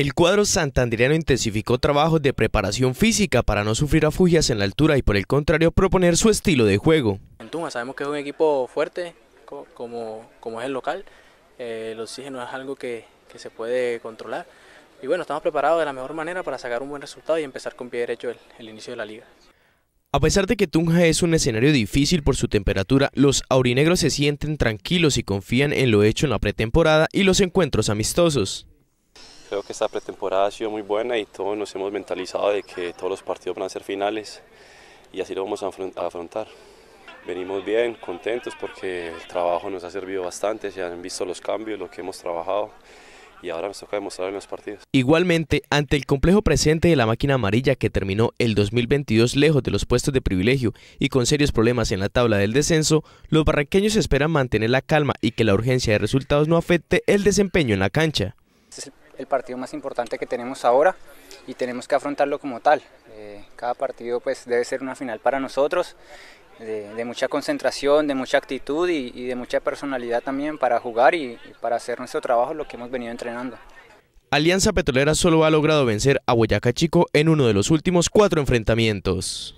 El cuadro santandereano intensificó trabajos de preparación física para no sufrir afugias en la altura y por el contrario proponer su estilo de juego. Tunja Sabemos que es un equipo fuerte, como, es el local, eh, el oxígeno es algo que, se puede controlar y bueno, estamos preparados de la mejor manera para sacar un buen resultado y empezar con pie derecho el inicio de la liga. A pesar de que Tunja es un escenario difícil por su temperatura, los aurinegros se sienten tranquilos y confían en lo hecho en la pretemporada y los encuentros amistosos. Creo que esta pretemporada ha sido muy buena y todos nos hemos mentalizado de que todos los partidos van a ser finales y así lo vamos a afrontar. Venimos bien, contentos porque el trabajo nos ha servido bastante, se han visto los cambios, lo que hemos trabajado y ahora nos toca demostrar en los partidos. Igualmente, ante el complejo presente de la máquina amarilla que terminó el 2022 lejos de los puestos de privilegio y con serios problemas en la tabla del descenso, los barranqueños esperan mantener la calma y que la urgencia de resultados no afecte el desempeño en la cancha el partido más importante que tenemos ahora y tenemos que afrontarlo como tal. Eh, cada partido pues debe ser una final para nosotros, de, mucha concentración, de mucha actitud y, de mucha personalidad también para jugar y, para hacer nuestro trabajo, lo que hemos venido entrenando. Alianza Petrolera solo ha logrado vencer a Boyacá Chico en uno de los últimos cuatro enfrentamientos.